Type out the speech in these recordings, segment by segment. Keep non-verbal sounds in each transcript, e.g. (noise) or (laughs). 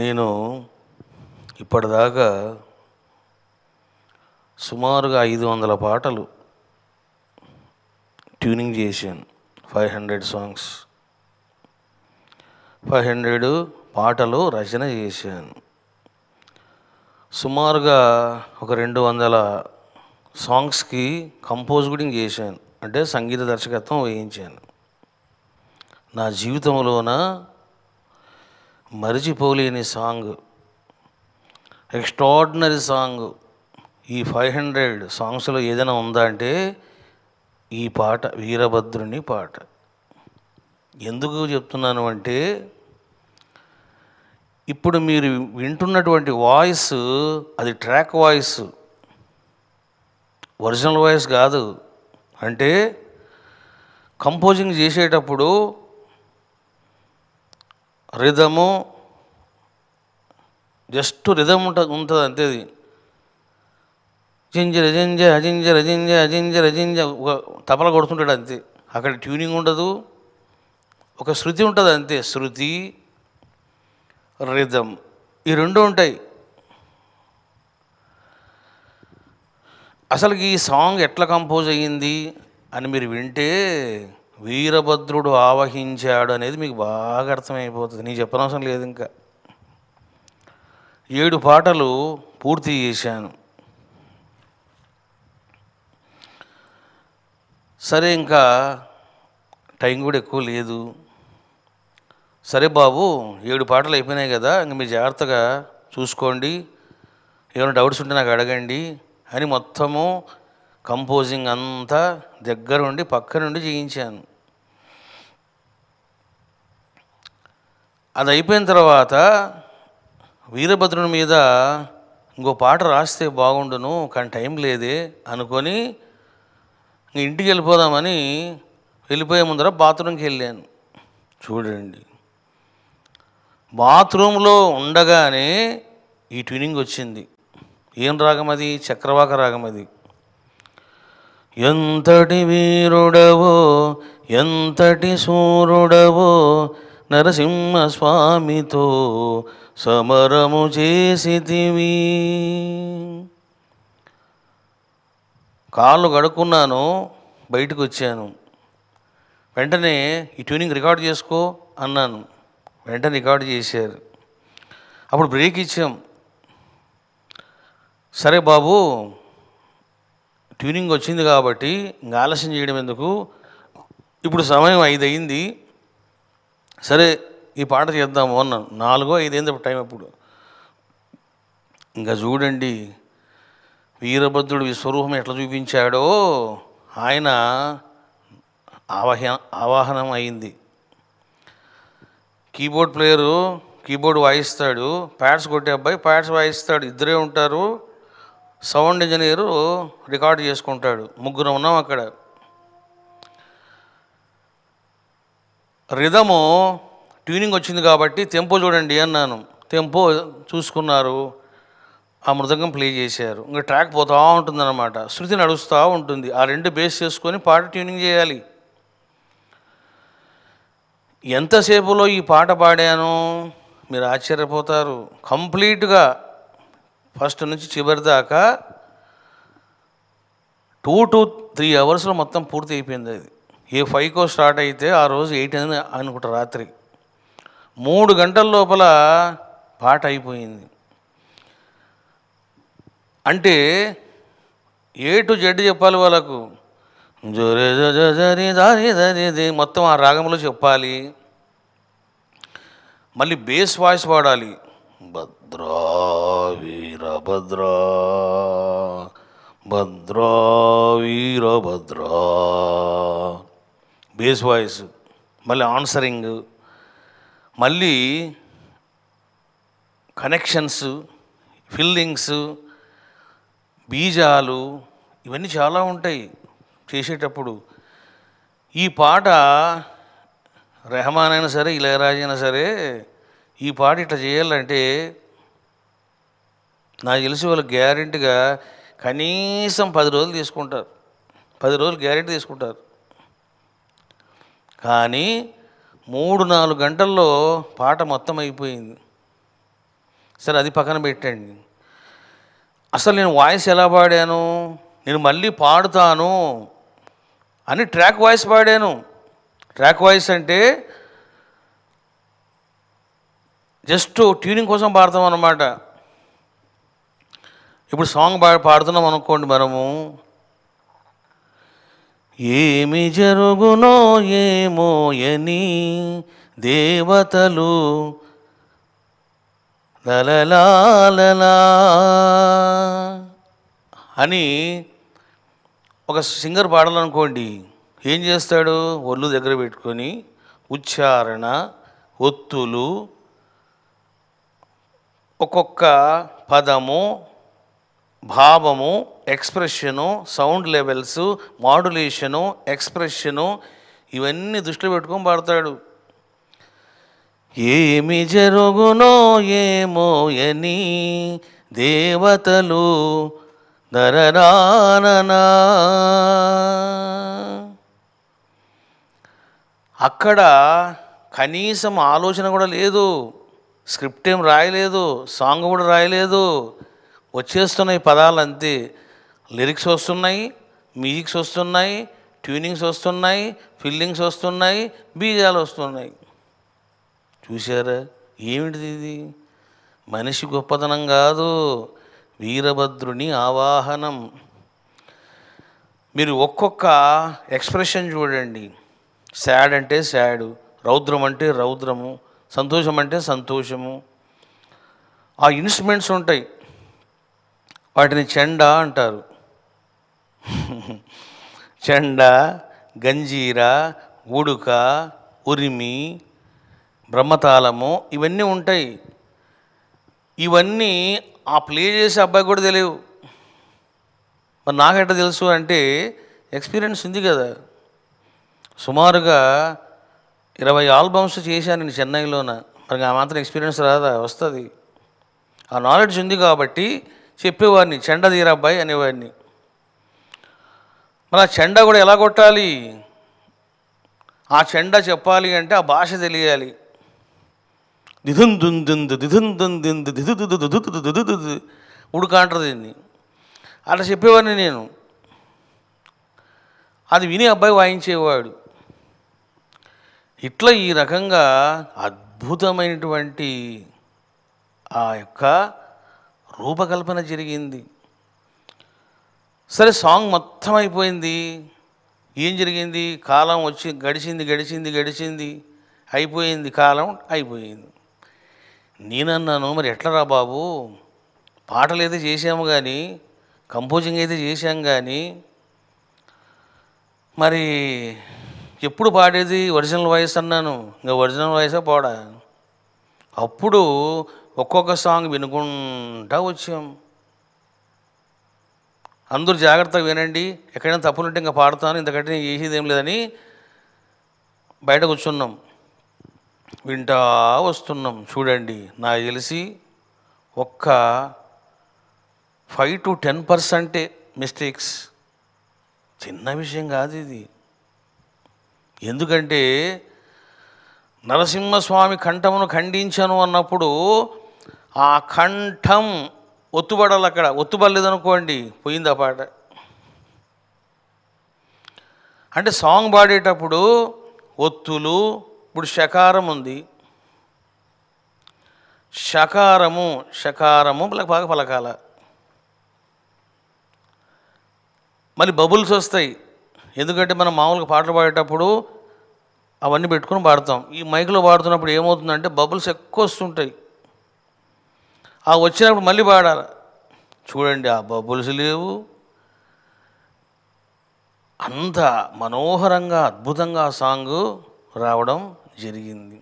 నేను ఇప్పటిదాకా సుమారుగా ఐదు వందల పాటలు ట్యూనింగ్ చేశాను five hundred songs five hundred పాటలు రచన చేశాను సుమారుగా ఒక రెండు వందల సాంగ్స్కి కంపోజ్ కూడా చేశాను అంటే సంగీత దర్శకత్వం వేయించాను నా జీవితంలోన మరిచిపోలేని సాంగ్ ఎక్స్ట్రాడినరీ సాంగ్ ఈ ఫైవ్ హండ్రెడ్ సాంగ్స్లో ఏదైనా ఉందా అంటే ఈ పాట వీరభద్రుని పాట ఎందుకు చెప్తున్నాను అంటే ఇప్పుడు మీరు వింటున్నటువంటి వాయిస్ అది ట్రాక్ వాయిస్ ఒరిజినల్ వాయిస్ కాదు అంటే కంపోజింగ్ చేసేటప్పుడు రిధము జస్ట్ రిధం ఉంట ఉంటుంది అంతేది అజింజ రజింజ అజింజ రజింజ అజింజ రజింజ ఒక తపల కొడుతుంటాడు అంతే అక్కడ ట్యూనింగ్ ఉండదు ఒక శృతి ఉంటుంది అంతే శృతి రిధం ఈ రెండు ఉంటాయి అసలు ఈ సాంగ్ ఎట్లా కంపోజ్ అయ్యింది అని మీరు వింటే వీరభద్రుడు ఆవహించాడు అనేది మీకు బాగా అర్థమైపోతుంది నీ చెప్పనవసరం లేదు ఇంకా ఏడు పాటలు పూర్తి చేశాను సరే ఇంకా టైం కూడా ఎక్కువ లేదు సరే బాబు ఏడు పాటలు అయిపోయినాయి కదా ఇంక మీరు జాగ్రత్తగా చూసుకోండి ఏమైనా డౌట్స్ ఉంటే నాకు అడగండి అని మొత్తము కంపోజింగ్ అంతా దగ్గరుండి పక్క నుండి చేయించాను అది అయిపోయిన తర్వాత వీరభద్రుని మీద ఇంకో పాట రాస్తే బాగుండును కానీ టైం లేదే అనుకొని ఇంటికి వెళ్ళిపోదామని వెళ్ళిపోయే ముందర బాత్రూమ్కి వెళ్ళాను చూడండి బాత్రూంలో ఉండగానే ఈ ట్వినింగ్ వచ్చింది ఏం రాగం అది చక్రవాక రాగం అది ఎంతటి వీరుడవో ఎంతటి సూరుడవో నరసింహస్వామితో సమరము చేసితివి కాళ్ళు కడుక్కున్నాను బయటకు వచ్చాను వెంటనే ఈ ట్యూనింగ్ రికార్డ్ చేసుకో అన్నాను వెంటనే రికార్డు చేశారు అప్పుడు బ్రేక్ ఇచ్చాం సరే బాబు ట్యూనింగ్ వచ్చింది కాబట్టి ఇంకా ఆలస్యం చేయడం ఎందుకు ఇప్పుడు సమయం ఐదు అయింది సరే ఈ పాట చేద్దాము అన్నాను నాలుగో ఐదు అయింది టైం అప్పుడు ఇంకా చూడండి వీరభద్రుడు విశ్వరూపం ఎట్లా చూపించాడో ఆయన ఆవాహన ఆవాహనం అయింది కీబోర్డ్ ప్లేయరు కీబోర్డ్ వాయిస్తాడు ప్యాడ్స్ కొట్టే అబ్బాయి ప్యాడ్స్ వాయిస్తాడు ఇద్దరే ఉంటారు సౌండ్ ఇంజనీరు రికార్డ్ చేసుకుంటాడు ముగ్గురు ఉన్నాం అక్కడ రిధము ట్యూనింగ్ వచ్చింది కాబట్టి టెంపో చూడండి అన్నాను టెంపో చూసుకున్నారు ఆ మృదంగం ప్లే చేశారు ఇంకా ట్రాక్ పోతూ ఉంటుందన్నమాట శృతి నడుస్తూ ఉంటుంది ఆ రెండు బేస్ చేసుకొని పాట ట్యూనింగ్ చేయాలి ఎంతసేపులో ఈ పాట పాడాను మీరు ఆశ్చర్యపోతారు కంప్లీట్గా ఫస్ట్ నుంచి చివరి దాకా టూ టు త్రీ అవర్స్లో మొత్తం పూర్తి అయిపోయింది అది ఏ ఫైవ్కో స్టార్ట్ అయితే ఆ రోజు ఎయిట్ అని అనుకుంటారు రాత్రి మూడు గంటల లోపల పాట అయిపోయింది అంటే ఏ టు జడ్ చెప్పాలి వాళ్ళకు జోరే జరి దారి దరి మొత్తం ఆ రాగంలో చెప్పాలి మళ్ళీ బేస్ వాయిస్ వాడాలి భద్రా వీరభద్రా భద్రా వీరభద్రా బేస్ వాయిస్ మళ్ళీ ఆన్సరింగ్ మళ్ళీ కనెక్షన్స్ ఫిల్లింగ్స్ బీజాలు ఇవన్నీ చాలా ఉంటాయి చేసేటప్పుడు ఈ పాట రెహమాన్ అయినా సరే ఇలయరాజైనా అయినా సరే ఈ పాట ఇట్లా చేయాలంటే నాకు తెలిసి వాళ్ళు గ్యారెంటీగా కనీసం పది రోజులు తీసుకుంటారు పది రోజులు గ్యారెంటీ తీసుకుంటారు కానీ మూడు నాలుగు గంటల్లో పాట మొత్తం అయిపోయింది సరే అది పక్కన పెట్టండి అసలు నేను వాయిస్ ఎలా పాడాను నేను మళ్ళీ పాడుతాను అని ట్రాక్ వాయిస్ పాడాను ట్రాక్ వాయిస్ అంటే జస్ట్ ట్యూనింగ్ కోసం పాడతాం అన్నమాట ఇప్పుడు సాంగ్ పా పాడుతున్నాం అనుకోండి మనము ఏమి జరుగునో ఏమో ఎని దేవతలు లలలా అని ఒక సింగర్ పాడాలనుకోండి ఏం చేస్తాడు ఒళ్ళు దగ్గర పెట్టుకొని ఉచ్చారణ ఒత్తులు ఒక్కొక్క పదము భావము expression sound levels modulation expression ఇవన్నీ దృష్టిలో పెట్టుకొని పాడతాడు ఏమి జరుగునో ఏమో ఏమోయని దేవతలు దరరాననా అక్కడ కనీసం ఆలోచన కూడా లేదు స్క్రిప్ట్ ఏం రాయలేదు సాంగ్ కూడా రాయలేదు వచ్చేస్తున్నాయి పదాలు అంతే లిరిక్స్ వస్తున్నాయి మ్యూజిక్స్ వస్తున్నాయి ట్యూనింగ్స్ వస్తున్నాయి ఫిల్లింగ్స్ వస్తున్నాయి బీజాలు వస్తున్నాయి చూసారా ఏమిటిది ఇది మనిషి గొప్పతనం కాదు వీరభద్రుని ఆవాహనం మీరు ఒక్కొక్క ఎక్స్ప్రెషన్ చూడండి శాడ్ అంటే శాడు రౌద్రం అంటే రౌద్రము సంతోషం అంటే సంతోషము ఆ ఇన్స్ట్రుమెంట్స్ ఉంటాయి వాటిని చెండ అంటారు చెండ గంజీరా ఉడుక ఉరిమి బ్రహ్మతాళము ఇవన్నీ ఉంటాయి ఇవన్నీ ఆ ప్లే చేసే అబ్బాయి కూడా తెలియవు మరి నాకెట్ట తెలుసు అంటే ఎక్స్పీరియన్స్ ఉంది కదా సుమారుగా ఇరవై ఆల్బమ్స్ చేశాను నేను చెన్నైలోన మరి ఆ మాత్రం ఎక్స్పీరియన్స్ రాదా వస్తుంది ఆ నాలెడ్జ్ ఉంది కాబట్టి చెప్పేవాడిని చెండ తీరాబ్బాయి అనేవాడిని మరి ఆ చెండ కూడా ఎలా కొట్టాలి ఆ చెండ చెప్పాలి అంటే ఆ భాష తెలియాలి దిధున్ దిధున్ దిదు దుదు దుదు దిధుదుదుదుదుదుదుదుదు ఉడుకాంటది దీన్ని అట్లా చెప్పేవాడిని నేను అది విని అబ్బాయి వాయించేవాడు ఇట్లా ఈ రకంగా అద్భుతమైనటువంటి ఆ యొక్క రూపకల్పన జరిగింది సరే సాంగ్ మొత్తం అయిపోయింది ఏం జరిగింది కాలం వచ్చి గడిచింది గడిచింది గడిచింది అయిపోయింది కాలం అయిపోయింది నేనన్నాను మరి ఎట్లరా బాబు పాటలు అయితే చేసాము కానీ కంపోజింగ్ అయితే చేశాం కానీ మరి ఎప్పుడు పాడేది ఒరిజినల్ వాయిస్ అన్నాను ఇంకా ఒరిజినల్ వాయిసే పాడా అప్పుడు ఒక్కొక్క సాంగ్ వినుకుంటా వచ్చాం అందరూ జాగ్రత్తగా వినండి ఎక్కడైనా తప్పులుంటే ఇంకా పాడతాను ఇంతకంటే చేసేది ఏం లేదని బయట కూర్చున్నాం వింటా వస్తున్నాం చూడండి నాకు తెలిసి ఒక్క ఫైవ్ టు టెన్ పర్సెంటే మిస్టేక్స్ చిన్న విషయం కాదు ఇది ఎందుకంటే నరసింహస్వామి కంఠమును ఖండించను అన్నప్పుడు ఆ కంఠం ఒత్తుబడాలి అక్కడ ఒత్తుబడలేదనుకోండి పోయింది ఆ పాట అంటే సాంగ్ పాడేటప్పుడు ఒత్తులు ఇప్పుడు షకారం ఉంది షకారము షకారము బాగా పలకాల మళ్ళీ బబుల్స్ వస్తాయి ఎందుకంటే మనం మామూలుగా పాటలు పాడేటప్పుడు అవన్నీ పెట్టుకుని పాడతాం ఈ మైక్లో పాడుతున్నప్పుడు ఏమవుతుందంటే బబుల్స్ ఎక్కువ వస్తుంటాయి ఆ వచ్చినప్పుడు మళ్ళీ పాడాలి చూడండి ఆ బబుల్స్ లేవు అంత మనోహరంగా అద్భుతంగా సాంగ్ రావడం జరిగింది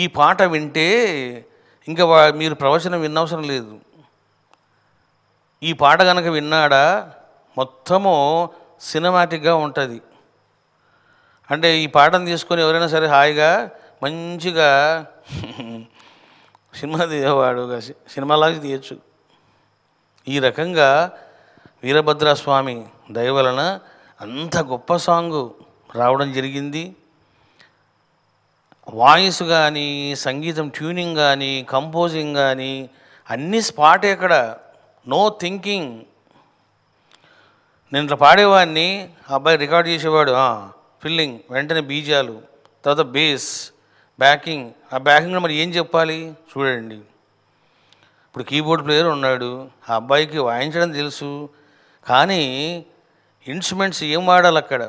ఈ పాట వింటే ఇంకా మీరు ప్రవచనం విన్నవసరం లేదు ఈ పాట కనుక విన్నాడా మొత్తము సినిమాటిక్గా ఉంటుంది అంటే ఈ పాటను తీసుకొని ఎవరైనా సరే హాయిగా మంచిగా (laughs) సినిమా తీయవాడు సినిమాలాగా తీయచ్చు ఈ రకంగా వీరభద్రస్వామి దయవలన అంత గొప్ప సాంగు రావడం జరిగింది వాయిస్ కానీ సంగీతం ట్యూనింగ్ కానీ కంపోజింగ్ కానీ అన్ని స్పాట్ ఇక్కడ నో థింకింగ్ నేను ఇట్లా పాడేవాడిని అబ్బాయి రికార్డ్ చేసేవాడు ఫిల్లింగ్ వెంటనే బీజాలు తర్వాత బేస్ బ్యాకింగ్ ఆ బ్యాకింగ్లో మరి ఏం చెప్పాలి చూడండి ఇప్పుడు కీబోర్డ్ ప్లేయర్ ఉన్నాడు ఆ అబ్బాయికి వాయించడం తెలుసు కానీ ఇన్స్ట్రుమెంట్స్ ఏం వాడాలి అక్కడ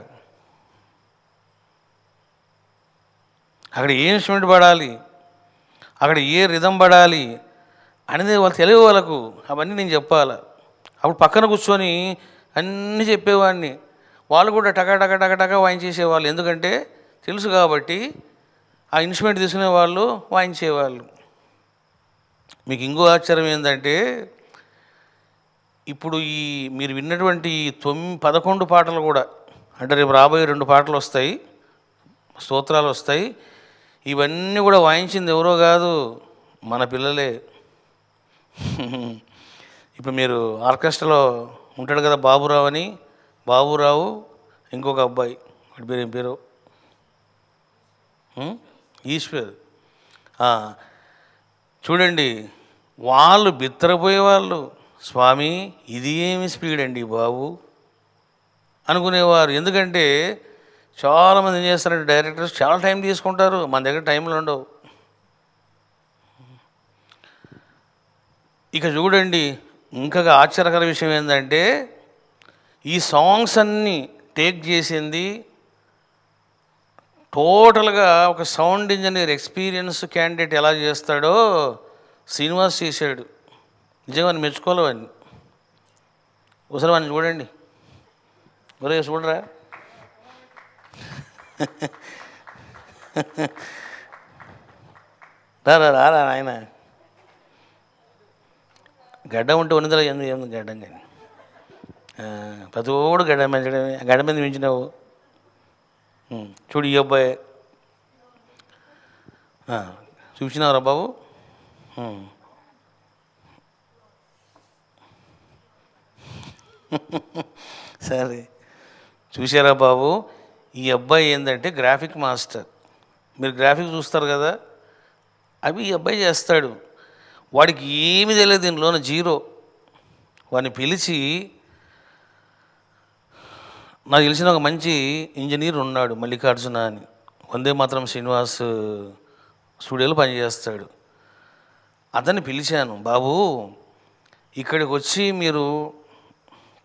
అక్కడ ఏ ఇన్స్ట్రుమెంట్ పడాలి అక్కడ ఏ రిధం పడాలి అనేది వాళ్ళు తెలియ వాళ్ళకు అవన్నీ నేను చెప్పాలా అప్పుడు పక్కన కూర్చొని అన్నీ చెప్పేవాడిని వాళ్ళు కూడా టగా టగటగ వాయించేసేవాళ్ళు ఎందుకంటే తెలుసు కాబట్టి ఆ ఇన్స్ట్రుమెంట్ తీసుకునే వాళ్ళు వాయించేవాళ్ళు మీకు ఇంకో ఆశ్చర్యం ఏంటంటే ఇప్పుడు ఈ మీరు విన్నటువంటి తొమ్మిది పదకొండు పాటలు కూడా అంటే రేపు రాబోయే రెండు పాటలు వస్తాయి స్తోత్రాలు వస్తాయి ఇవన్నీ కూడా వాయించింది ఎవరో కాదు మన పిల్లలే (laughs) ఇప్పుడు మీరు ఆర్కెస్ట్రాలో ఉంటాడు కదా బాబురావు అని బాబురావు ఇంకొక అబ్బాయి వాడి పేరు ఏం పేరు ఈశ్వర్ చూడండి వాళ్ళు బిత్తరపోయేవాళ్ళు స్వామి ఇది ఏమి స్పీడ్ అండి బాబు అనుకునేవారు ఎందుకంటే చాలామంది ఏం చేస్తారంటే డైరెక్టర్స్ చాలా టైం తీసుకుంటారు మన దగ్గర టైంలు ఉండవు ఇక చూడండి ఇంకా ఆశ్చర్యకర విషయం ఏంటంటే ఈ సాంగ్స్ అన్నీ టేక్ చేసింది టోటల్గా ఒక సౌండ్ ఇంజనీర్ ఎక్స్పీరియన్స్ క్యాండిడేట్ ఎలా చేస్తాడో శ్రీనివాస్ చేశాడు నిజంగా మెచ్చుకోలేవని ఒకసారి వాడిని చూడండి ఒరే చూడరా రారా రారా ఆయన గడ్డ ఉంటే ఉన్నదల ఎందుకు గడ్డం కానీ పదోడు గడ మించడమే గడ మీద మించినావు చూడు ఈ అబ్బాయి చూసినావురా బాబు (laughs) సరే చూసారా బాబు ఈ అబ్బాయి ఏంటంటే గ్రాఫిక్ మాస్టర్ మీరు గ్రాఫిక్ చూస్తారు కదా అవి ఈ అబ్బాయి చేస్తాడు వాడికి ఏమి తెలియదు దీనిలోన జీరో వాడిని పిలిచి నాకు తెలిసిన ఒక మంచి ఇంజనీర్ ఉన్నాడు మల్లికార్జున అని వందే మాత్రం శ్రీనివాస్ స్టూడియోలో పనిచేస్తాడు అతన్ని పిలిచాను బాబు ఇక్కడికి వచ్చి మీరు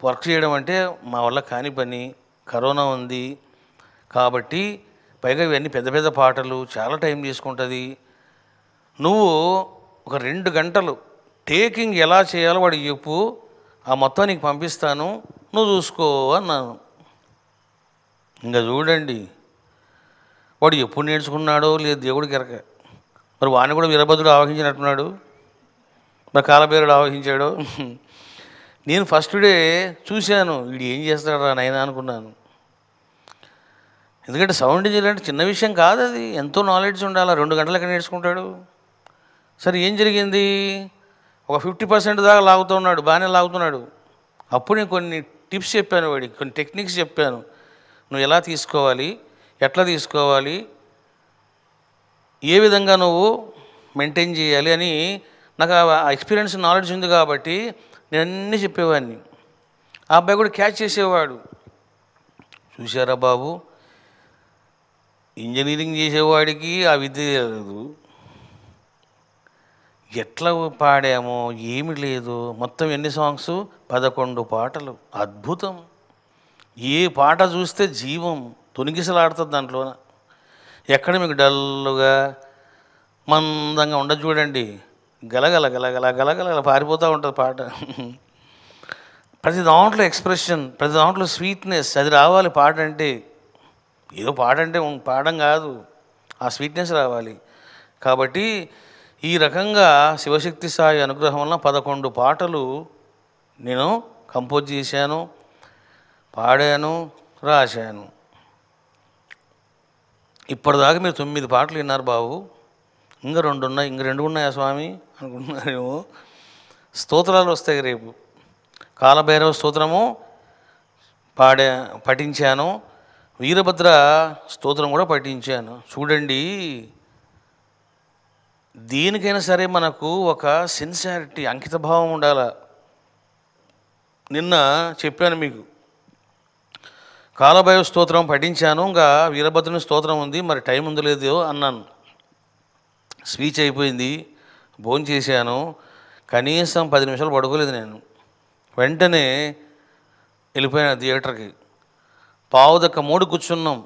వర్క్ చేయడం అంటే మా వల్ల కాని పని కరోనా ఉంది కాబట్టి పైగా ఇవన్నీ పెద్ద పెద్ద పాటలు చాలా టైం తీసుకుంటుంది నువ్వు ఒక రెండు గంటలు టేకింగ్ ఎలా చేయాలో వాడికి చెప్పు ఆ మొత్తం నీకు పంపిస్తాను నువ్వు చూసుకో అన్నాను ఇంకా చూడండి వాడు ఎప్పుడు నేర్చుకున్నాడో లేదు దేవుడికి ఎరక మరి వాడిని కూడా వీరభద్రుడు ఆవహించినట్టున్నాడు మరి కాలబేరుడు ఆవహించాడు నేను ఫస్ట్ డే చూశాను వీడు ఏం చేస్తాడరా నాయన అనుకున్నాను ఎందుకంటే సౌండ్ ఇంజనీర్ అంటే చిన్న విషయం కాదు అది ఎంతో నాలెడ్జ్ ఉండాలి రెండు గంటలకి నేర్చుకుంటాడు సరే ఏం జరిగింది ఒక ఫిఫ్టీ పర్సెంట్ దాకా లాగుతున్నాడు బాగానే లాగుతున్నాడు అప్పుడు నేను కొన్ని టిప్స్ చెప్పాను వాడికి కొన్ని టెక్నిక్స్ చెప్పాను నువ్వు ఎలా తీసుకోవాలి ఎట్లా తీసుకోవాలి ఏ విధంగా నువ్వు మెయింటైన్ చేయాలి అని నాకు ఆ ఎక్స్పీరియన్స్ నాలెడ్జ్ ఉంది కాబట్టి నేను అన్నీ చెప్పేవాడిని ఆ అబ్బాయి కూడా క్యాచ్ చేసేవాడు చూసారా బాబు ఇంజనీరింగ్ చేసేవాడికి ఆ విద్య లేదు ఎట్లా పాడామో ఏమి లేదు మొత్తం ఎన్ని సాంగ్స్ పదకొండు పాటలు అద్భుతం ఏ పాట చూస్తే జీవం తొనిగిసలాడుతుంది దాంట్లోన ఎక్కడ మీకు డల్లుగా మందంగా ఉండదు చూడండి గలగల గలగల గలగల పారిపోతూ ఉంటుంది పాట ప్రతి దాంట్లో ఎక్స్ప్రెషన్ ప్రతి దాంట్లో స్వీట్నెస్ అది రావాలి పాట అంటే ఏదో పాట అంటే పాడడం కాదు ఆ స్వీట్నెస్ రావాలి కాబట్టి ఈ రకంగా శివశక్తి సాయి అనుగ్రహం వలన పదకొండు పాటలు నేను కంపోజ్ చేశాను పాడాను రాశాను ఇప్పటిదాకా మీరు తొమ్మిది పాటలు విన్నారు బాబు ఇంకా రెండు ఉన్నాయి ఇంక రెండు ఉన్నాయా స్వామి అనుకుంటున్నారేమో స్తోత్రాలు వస్తాయి రేపు కాలభైరవ స్తోత్రము పాడా పఠించాను వీరభద్ర స్తోత్రం కూడా పఠించాను చూడండి దేనికైనా సరే మనకు ఒక సిన్సారిటీ అంకితభావం ఉండాల నిన్న చెప్పాను మీకు కాలభైవ స్తోత్రం పఠించాను ఇంకా వీరభద్రుని స్తోత్రం ఉంది మరి టైం ఉంది లేదో అన్నాను స్పీచ్ అయిపోయింది భోజనం చేశాను కనీసం పది నిమిషాలు పడుకోలేదు నేను వెంటనే వెళ్ళిపోయాను థియేటర్కి పావుదక్క మూడు కూర్చున్నాం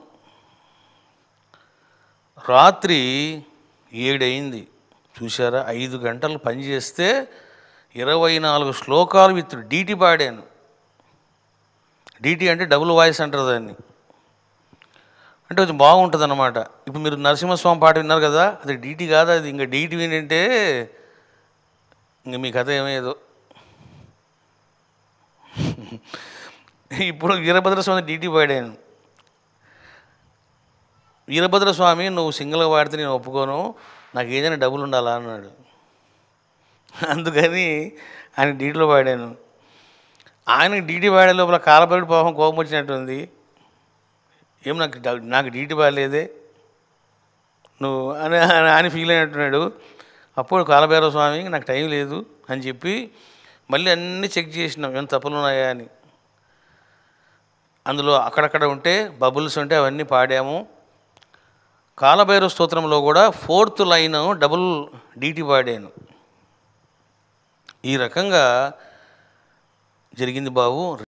రాత్రి ఏడైంది చూసారా ఐదు గంటలు పనిచేస్తే ఇరవై నాలుగు శ్లోకాలు విత్ డీటి పాడాను డీటీ అంటే డబుల్ వాయిస్ అంటారు దాన్ని అంటే కొంచెం బాగుంటుంది అనమాట ఇప్పుడు మీరు నరసింహస్వామి పాట విన్నారు కదా అది డీటీ కాదు అది ఇంకా డీటీ వినంటే ఇంక మీ కథ ఏమేదో ఇప్పుడు వీరభద్రస్వామి డీటీ పాడాను వీరభద్రస్వామి నువ్వు సింగిల్గా పాడితే నేను ఒప్పుకోను నాకు ఏదైనా డబ్బులు ఉండాలా అన్నాడు అందుకని ఆయన డీటీలో పాడాను ఆయన డీటీ బాడే లోపల కాలబడి పోవడం కోపం వచ్చినట్టుంది ఏం నాకు నాకు డీటీ బాగాలేదే నువ్వు అని ఆయన ఫీల్ అయినట్టున్నాడు అప్పుడు కాలభైరవ స్వామి నాకు టైం లేదు అని చెప్పి మళ్ళీ అన్నీ చెక్ చేసినాం ఏం తప్పులు ఉన్నాయా అని అందులో అక్కడక్కడ ఉంటే బబుల్స్ ఉంటే అవన్నీ పాడాము కాలభైరవ స్తోత్రంలో కూడా ఫోర్త్ లైన్ డబుల్ డీటీ పాడాను ఈ రకంగా జరిగింది బాబు